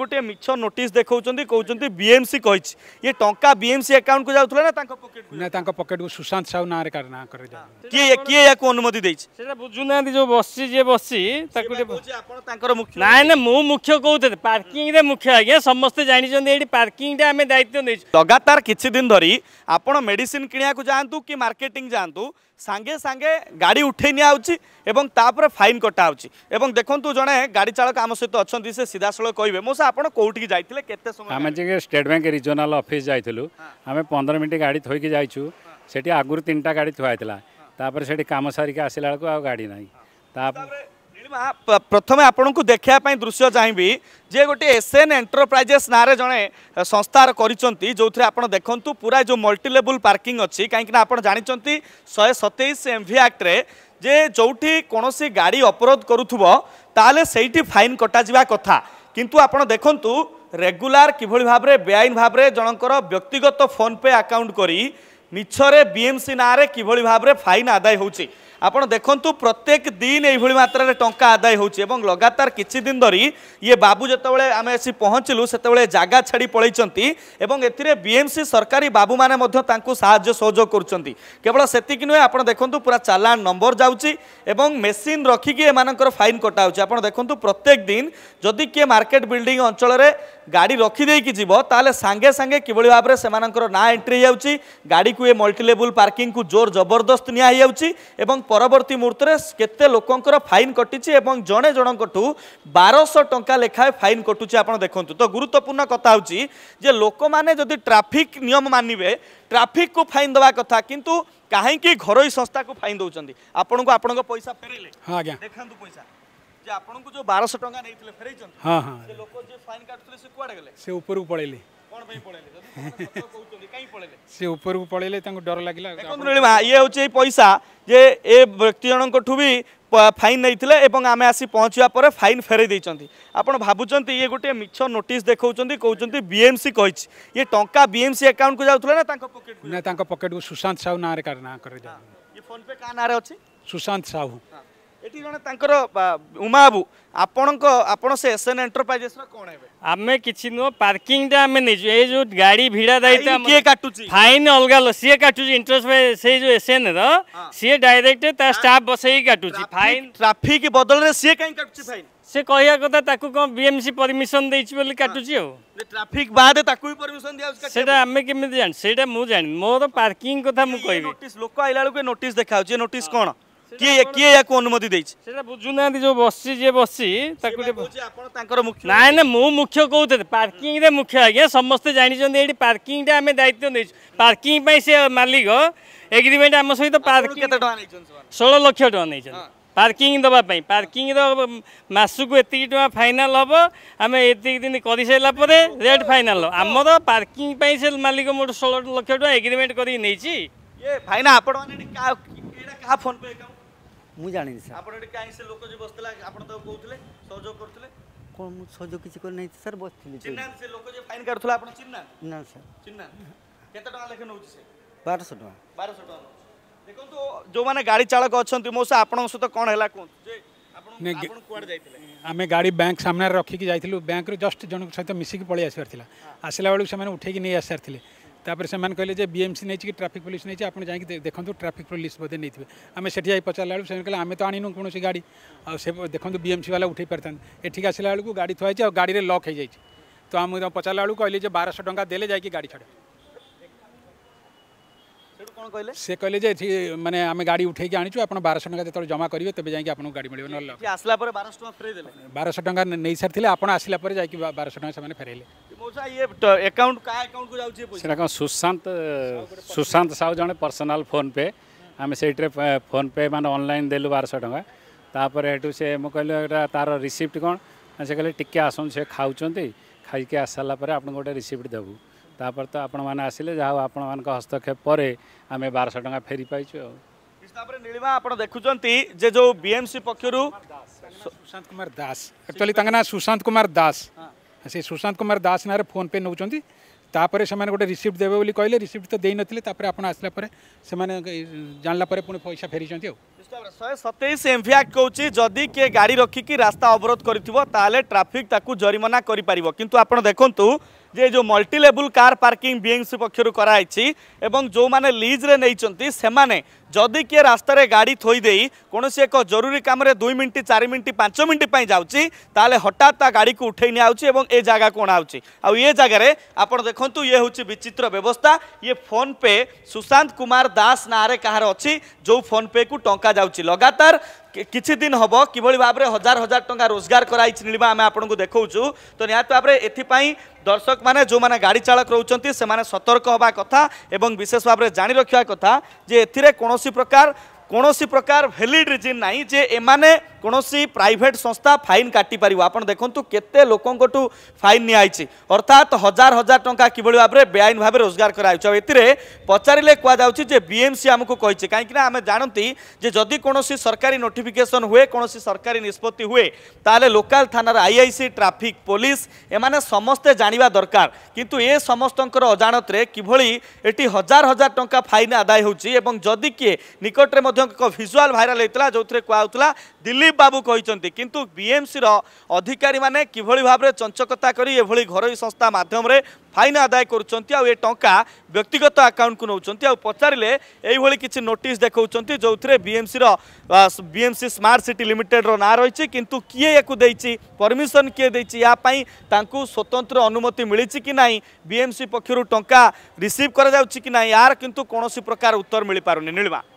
গোটে মিছ নোটিস দেখাউছেন কৌন বিএমসি কইছি ইয়ে টঙ্কা বিএমসি আকাউন্ট কু যাওয়া না তাঙ্ক পকেট না তাঙ্ক পকেট কু সুশান্ত সাউ নাঁরে কার নাঁ করে কিয়ে কিয়ে ইয়াকু অনুমতি দেইছি সেটা বুঝু নাহান্তি যে বসছি যে বসছি তাকে আপন তাঙ্কর মুখ্য না না মু মুখ্য কহুতে পার্কিং রে মুখ্য আজ্ঞা সমস্ত জানিছেন এটি পার্কিং রে আমি দায়িত্ব নেইছি লগাতার কিছু দিন ধরি আপন মেডিসিন কিনিয়া কু যাআন্তু কি মার্কেটিং যাআন্তু সাগে সাগে গাড়ি উঠে নিয়া হচ্ছে এবং তাপরে ফাইন কটা হচ্ছে এবং দেখুন জনে গাড়ি চালক আমার সহ অনেক সে সিধা কহবে কে স্যার আপনার কোটি যাই কেতে আমি যে স্টেট ব্যাঙ্ক রিজনাল অফিস যাই আমি পনেরো মিনিট গাড়ি থাকি যাইছু সেটি আগুর তিনটা গাড়ি থাকে তাপরে সেটি কাম সারিকি আসিলা বেড়ে গাড়ি নাই তাপরে প্রথমে আপনার দেখা দৃশ্য চাইবি যে গোটি এসএন এন্টরপ্রাইজেস নাঁরে জনে সংস্থার করছেন যে আপনার দেখুন পুরা যে মল্টিলেবল পার্কিং অছি কিনা আপনার জাঁচান শহে সতেইশ এমভি আক্টরে যে যেটি কোণী গাড়ি অপরোধ করুব তাহলে সেইটি ফাইন কটা যা কথা কিন্তু আপনার দেখুন রেগুলার কিভাবে ভাবে বেআইন ভাবে জনকর ব্যক্তিগত ফোনপে আকাউন্ট করে ମିଛରେ ବିଏମ୍ସି ନାଁରେ କିଭଳି ଭାବରେ ଫାଇନ୍ ଆଦାୟ ହେଉଛି ଆପଣ ଦେଖନ୍ତୁ ପ୍ରତ୍ୟେକ ଦିନ ଏଇଭଳି ମାତ୍ରାରେ ଟଙ୍କା ଆଦାୟ ହେଉଛି ଏବଂ ଲଗାତାର କିଛି ଦିନ ଧରି ଇଏ ବାବୁ ଯେତେବେଳେ ଆମେ ଆସି ପହଞ୍ଚିଲୁ ସେତେବେଳେ ଜାଗା ଛାଡ଼ି ପଳାଇଛନ୍ତି ଏବଂ ଏଥିରେ ବିଏମ୍ସି ସରକାରୀ ବାବୁମାନେ ମଧ୍ୟ ତାଙ୍କୁ ସାହାଯ୍ୟ ସହଯୋଗ କରୁଛନ୍ତି କେବଳ ସେତିକି ନୁହେଁ ଆପଣ ଦେଖନ୍ତୁ ପୁରା ଚାଲାଣ ନମ୍ବର ଯାଉଛି ଏବଂ ମେସିନ୍ ରଖିକି ଏମାନଙ୍କର ଫାଇନ୍ କଟା ହେଉଛି ଆପଣ ଦେଖନ୍ତୁ ପ୍ରତ୍ୟେକ ଦିନ ଯଦି କିଏ ମାର୍କେଟ ବିଲ୍ଡିଂ ଅଞ୍ଚଳରେ ଗାଡ଼ି ରଖିଦେଇକି ଯିବ ତାହେଲେ ସାଙ୍ଗେ ସାଙ୍ଗେ କିଭଳି ଭାବରେ ସେମାନଙ୍କର ନାଁ ଏଣ୍ଟ୍ରି ହେଇଯାଉଛି ଗାଡ଼ିକୁ को ये मल्टीलेबुल पार्किंग को जोर जबरदस्त ଏବଂ ପରବର୍ତ୍ତୀ ମୁହୂର୍ତ୍ତରେ କେତେ ଲୋକଙ୍କର ଫାଇନ୍ କଟିଛି ଏବଂ ଜଣେ ଜଣଙ୍କଠୁ ବାରଶହ ଟଙ୍କା ଲେଖାଏଁ ଫାଇନ୍ କଟୁଛି ଆପଣ ଦେଖନ୍ତୁ ତ ଗୁରୁତ୍ୱପୂର୍ଣ୍ଣ କଥା ହେଉଛି ଯେ ଲୋକମାନେ ଯଦି ଟ୍ରାଫିକ୍ ନିୟମ ମାନିବେ ଟ୍ରାଫିକ୍କୁ ଫାଇନ୍ ଦେବା କଥା କିନ୍ତୁ କାହିଁକି ଘରୋଇ ସଂସ୍ଥାକୁ ଫାଇନ୍ ଦେଉଛନ୍ତି ଆପଣଙ୍କୁ ଆପଣଙ୍କ ପଇସା फाइन ହଁ ଆଜ୍ଞା ଦେଖାନ୍ତୁ ପଇସା ଯେ ଆପଣଙ୍କୁ ଯେଉଁ ବାରଶହ ଟଙ୍କା যে ଫେରେଇଛନ୍ତି ହଁ ହଁ ଲୋକ নিয়ে ଫାଇନ୍ କାଟୁଥିଲେ ସେ କୁଆଡ଼େ ଗଲେ ସେ ଉପରକୁ ପଳେଇଲେ সে ଉପରକୁ পড়াইলে ତାଙ୍କୁ ডর ଲାଗିଲା ইয়ে হচ্ছে এই পয়সা যে এ ব্যক্তি জনক ବ୍ୟକ୍ତି ফাইন নেইলে এবং আমি আসি পৌঁছা পরে ফাইন ফেরাই দিয়েছেন আপনার ভাবুচ্ছেন ইয়ে গোটিয়ে মিছ নোটিস দেখছেন কৌন বিএমসি কইছি ইয়ে টঙ্কা বিএমসি আকাউন্ট কু যাওয়া না তাঙ্ক পকেট না তাঙ্ক পকেট কু সুশান্ত সাহু না না করে ফোন পে কাহা না সুশান্ত সাহু ଏଠି ଜଣେ ତାଙ୍କର ଉମାବାବୁ ଆପଣଙ୍କ ଆପଣ ସେ ଏସ୍ଏନ୍ ଏଣ୍ଟରପ୍ରାଇଜେସ୍ର କ'ଣ ହେବେ ଆମେ କିଛି ନୁହଁ ପାର୍କିଂଟା ଆମେ ନେଇଛୁ ଏଇ ଯେଉଁ ଗାଡ଼ି ଭିଡ଼ା ଦାୟିତ୍ୱ କିଏ କାଟୁଛି ଫାଇନ୍ ଅଲଗା ସିଏ କାଟୁଛି ଇଣ୍ଟରେଷ୍ଟ ସେଇ ଯେଉଁ ଏସ୍ଏନ୍ର ସିଏ ଡାଇରେକ୍ଟ ତା ଷ୍ଟାଫ୍ ବସେଇକି କାଟୁଛି ଫାଇନ୍ ଟ୍ରାଫିକ୍ ବଦଳରେ ସିଏ କାହିଁ କାଟୁଛି ଫାଇନ୍ ସେ କହିବା କଥା ତାକୁ କ'ଣ ବିଏମ୍ସି ପରମିସନ୍ ଦେଇଛି ବୋଲି କାଟୁଛି ଆଉ ଟ୍ରାଫିକ୍ ବାଦ ତାକୁ ବି ପରମିସନ୍ ଦିଆଯାଉଛି ସେଇଟା ଆମେ କେମିତି ଜାଣୁ ସେଇଟା ମୁଁ ଜାଣିନି ମୋର ପାର୍କିଂ କଥା ମୁଁ କହିବି ନୋଟିସ୍ ଲୋକ ଆଇଲା ବେଳକୁ ନୋଟିସ୍ ଦେଖାଯାଉଛି ନୋଟିସ୍ କ'ଣ କିଏ କିଏ ୟାକୁ ଅନୁମତି ଦେଇଛି ସେଟା ବୁଝୁନାହାନ୍ତି ଯୋଉ ବସିଛି ଯିଏ ବସିଛି ତାକୁ ଆପଣ ତାଙ୍କର ମୁଖ୍ୟ ନାଇଁ ନା ମୁଁ ମୁଖ୍ୟ କହୁଥିଲି ପାର୍କିଂରେ ମୁଖ୍ୟ ଆଜ୍ଞା ସମସ୍ତେ ଜାଣିଛନ୍ତି ଏଇଠି ପାର୍କିଂଟା ଆମେ ଦାୟିତ୍ୱ ନେଇଛୁ ପାର୍କିଂ ପାଇଁ ସେ ମାଲିକ ଏଗ୍ରିମେଣ୍ଟ ଆମ ସହିତ ପାର୍କିଂ କେତେ ଟଙ୍କା ନେଇଛନ୍ତି ଷୋହଳ ଲକ୍ଷ ଟଙ୍କା ନେଇଛନ୍ତି ପାର୍କିଂ ଦେବା ପାଇଁ ପାର୍କିଂର ମାସକୁ ଏତିକି ଟଙ୍କା ଫାଇନାଲ୍ ହେବ ଆମେ ଏତିକି ଦିନ କରିସାରିଲା ପରେ ରେଟ୍ ଫାଇନାଲ୍ ଆମର ପାର୍କିଂ ପାଇଁ ସେ ମାଲିକ ମୋଟ ଷୋହଳ ଲକ୍ଷ ଟଙ୍କା ଏଗ୍ରିମେଣ୍ଟ କରିକି ନେଇଛି ଫାଇନା ଆପଣ କାହା ଫୋନ୍ ପେ ମୁଁ ଜାଣିନି ସାର୍ ଆପଣ ଏଠି କାହିଁ ସେ ଲୋକ ଯେ ବସିଥିଲା ଆପଣ ତାକୁ କହୁଥିଲେ ସହଯୋଗ କରୁଥିଲେ କ'ଣ ମୁଁ ସହଯୋଗ କିଛି କରିନାହିଁ ସାର୍ ବସିଥିଲି ଚିହ୍ନାନ୍ତି ସେ ଲୋକ ଯେ ଫାଇନ୍ କାଟୁଥିଲା ଆପଣ ଚିହ୍ନା ନା ସାର୍ ଚିହ୍ନା କେତେ ଟଙ୍କା ଲେଖେ ନେଉଛି ସେ ବାରଶହ ଟଙ୍କା ବାରଶହ ଟଙ୍କା ଦେଖନ୍ତୁ ଯେଉଁମାନେ ଗାଡ଼ି ଚାଳକ ଅଛନ୍ତି ମୋ ସହ ଆପଣଙ୍କ ସହିତ କ'ଣ ହେଲା କୁହନ୍ତୁ ଯେ ଆମେ ଗାଡ଼ି ବ୍ୟାଙ୍କ ସାମ୍ନାରେ ରଖିକି ଯାଇଥିଲୁ ବ୍ୟାଙ୍କରୁ ଜଷ୍ଟ ଜଣଙ୍କ ସହିତ ମିଶିକି ପଳେଇ ଆସିବାର ଥିଲା ଆସିଲା ବେଳକୁ ସେମାନେ ଉଠେଇକି ନେଇ ଆସିବାର ଥିଲେ तापर से कहे बीएमसी नहीं कि ट्राफिक पुलिस नहीं आप जाए देखते ट्राफिक पुलिस बोधे नहीं थे आम से पचारा बेलू से कहे आम तो आनु कौन गाड़ी आ देखो बीएमसी वाला उठे पारे एटिक आसला बेलू गाड़ी थुआ है गाड़ी में लक् होती तो आम तो पचारा बेलू कहे बारश सौ टाँग दे गाड़ी छाड़े से कहे मैंने आम गाड़ी उठे आनीचु आप बारश टाँग जो जमा करेंगे तेज जाए गाड़ी मिले ना आसला बारह टाँग नहीं सारी आप आसला जाए बारह टाँग से फेरइले মৌসা ইয়ে অ্যাকাউন্ট কা অ্যাকাউন্ট কো যাচ্ছে পয়সা সেটা কোন সুশান্ত সুশান্ত সাউ জনে পার্সোনাল ফোন পে আমি সেইটরে ফোন পে মানে অনলাইন দেলু 1200 টাকা তারপরে হেটু সে মু কইলো এটা তার রিসিপ্ট কোন সে কইলে টিকে আসুন সে খাউচন্তি খাইকে আসালা পরে আপনাকে গোটে রিসিপ্ট দেবু তারপরে তো আপন মানে আসিলে যা আপন মানক হস্তক্ষেপ পরে আমি 1200 টাকা ফেরি পাইছো আর ତାପରେ ନୀଳିମା ଆପଣ ଦେଖୁଛନ୍ତି ଯେ ଯେଉଁ ବିଏମ୍ସି ପକ୍ଷରୁ ସୁଶାନ୍ତ କୁମାର ଦାସ ଆକ୍ଚୁଆଲି ତାଙ୍କ ନାଁ ସୁଶାନ୍ତ କୁମାର ଦାସ ସେ ସୁଶାନ୍ତ କୁମାର ଦାସ ନାଁରେ ଫୋନ୍ପେ ନେଉଛନ୍ତି ତାପରେ ସେମାନେ ଗୋଟେ ରିସିପ୍ଟ ଦେବେ ବୋଲି କହିଲେ ରିସିପ୍ଟ ତ ଦେଇନଥିଲେ ତାପରେ ଆପଣ ଆସିଲା ପରେ ସେମାନେ ଜାଣିଲା ପରେ ପୁଣି ପଇସା ଫେରିଛନ୍ତି ଆଉ ଶହେ ସତେଇଶ ଏମ୍ଫ୍ୟାକ୍ଟ କହୁଛି ଯଦି କିଏ ଗାଡ଼ି ରଖିକି ରାସ୍ତା ଅବରୋଧ କରିଥିବ ତାହେଲେ ଟ୍ରାଫିକ୍ ତାକୁ ଜରିମାନା କରିପାରିବ କିନ୍ତୁ ଆପଣ ଦେଖନ୍ତୁ ଯେ ଯେଉଁ ମଲ୍ଟିଲେବୁଲ୍ କାର୍ ପାର୍କିଂ ବିଏମ୍ସି ପକ୍ଷରୁ କରାହେଇଛି ଏବଂ ଯେଉଁମାନେ ଲିଜ୍ରେ ନେଇଛନ୍ତି ସେମାନେ ଯଦି କିଏ ରାସ୍ତାରେ ଗାଡ଼ି ଥୋଇଦେଇ କୌଣସି ଏକ ଜରୁରୀ କାମରେ ଦୁଇ ମିନିଟ୍ ଚାରି ମିନିଟ୍ ପାଞ୍ଚ ମିନିଟ୍ ପାଇଁ ଯାଉଛି ତାହେଲେ ହଠାତ୍ ତା ଗାଡ଼ିକୁ ଉଠେଇ ନିଆଯାଉଛି ଏବଂ ଏ ଜାଗାକୁ ଅଣାହେଉଛି ଆଉ ଏ ଜାଗାରେ ଆପଣ ଦେଖନ୍ତୁ ଇଏ ହେଉଛି ବିଚିତ୍ର ବ୍ୟବସ୍ଥା ଇଏ ଫୋନ୍ପେ ସୁଶାନ୍ତ କୁମାର ଦାସ ନାଁରେ କାହାର ଅଛି ଯେଉଁ ଫୋନ୍ପେକୁ ଟଙ୍କା ଯାଉଛି ଲଗାତାର କିଛି ଦିନ ହେବ କିଭଳି ଭାବରେ ହଜାର ହଜାର ଟଙ୍କା ରୋଜଗାର କରାଇଛି ନୀଳିମା ଆମେ ଆପଣଙ୍କୁ ଦେଖାଉଛୁ ତ ନିହାତି ଭାବରେ ଏଥିପାଇଁ ଦର୍ଶକମାନେ ଯେଉଁମାନେ ଗାଡ଼ି ଚାଳକ ରହୁଛନ୍ତି ସେମାନେ ସତର୍କ ହେବା କଥା ଏବଂ ବିଶେଷ ଭାବରେ ଜାଣି ରଖିବା କଥା ଯେ ଏଥିରେ କୌଣସି कौन प्रकार কোণী প্রকার ভ্যালিড রিজিন নাই যে এমানে কোণী প্রাইভেট সংস্থা ফাইন কাটিপার আপনার দেখুন কেতে লোকঠু ফাইন নিয়েছে অর্থাৎ হাজার হাজার টঙ্কা কিভাবে ভাবে বেআইন ভাবে রোজগার করা হয়েছে এতে পচারে কুযাচ্ছে যে বিএমসি আমি কে কিন্তু আমি জাঁতি যে যদি কোণী সরকারি নোটিফিকেসন হুয়ে কোণী সরকারি নিষ্পতি হুয়ে তাহলে লোকাল থানার আইআইসি ট্রাফিক পুলিশ এমানে সমস্তে জাঁয়া দরকার কিন্তু এ সমস্তর অজাণতরে কিভাবে এটি হাজার হাজার টঙ্কা ফাইন আদায় হচ্ছে এবং যদি কি নিকটরে মধ্য ଏକ ଭିଜୁଆଲ୍ ଭାଇରାଲ୍ ହୋଇଥିଲା ଯେଉଁଥିରେ କୁହାଯାଉଥିଲା ଦିଲ୍ଲୀପ ବାବୁ କହିଛନ୍ତି କିନ୍ତୁ ବିଏମ୍ସିର ଅଧିକାରୀମାନେ କିଭଳି ଭାବରେ ଚଞ୍ଚକତା କରି ଏଭଳି ଘରୋଇ ସଂସ୍ଥା ମାଧ୍ୟମରେ ফাইন আদায় করছেন আঙ্কা ব্যক্তিগত আকাউন্টক নৌকর পচারে এইভাবে কিছু নোটিস দেখছেন যে বিএমসির বিএমসি স্মার্ট সিটি লিমিটেডর না রয়েছে কিন্তু কিয়ে ইয়াছি পরমিশন কিয়ে দিয়েছে ইয়াপাই তাঁকু স্বতন্ত্র অনুমতি মিছে কি না বিএমসি পক্ষ টঙ্কা রিসিভ করা যাচ্ছে কি না ইয়ার কিন্তু কোণী প্রকার উত্তর মিপারুনি নীলিমা